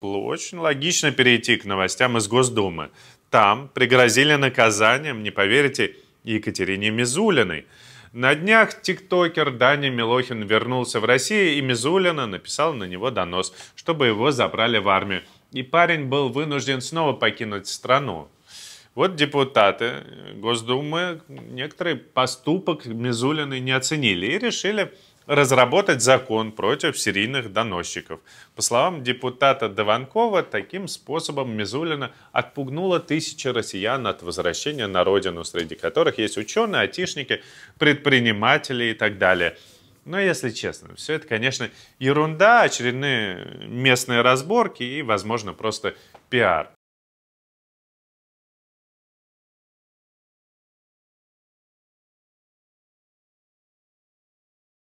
Было очень логично перейти к новостям из Госдумы. Там пригрозили наказанием, не поверите, Екатерине Мизулиной. На днях тиктокер Даня Милохин вернулся в Россию, и Мизулина написала на него донос, чтобы его забрали в армию. И парень был вынужден снова покинуть страну. Вот депутаты Госдумы некоторый поступок Мизулиной не оценили и решили разработать закон против серийных доносчиков. По словам депутата Даванкова, таким способом Мизулина отпугнула тысячи россиян от возвращения на родину, среди которых есть ученые, айтишники, предприниматели и так далее. Но если честно, все это, конечно, ерунда, очередные местные разборки и, возможно, просто пиар.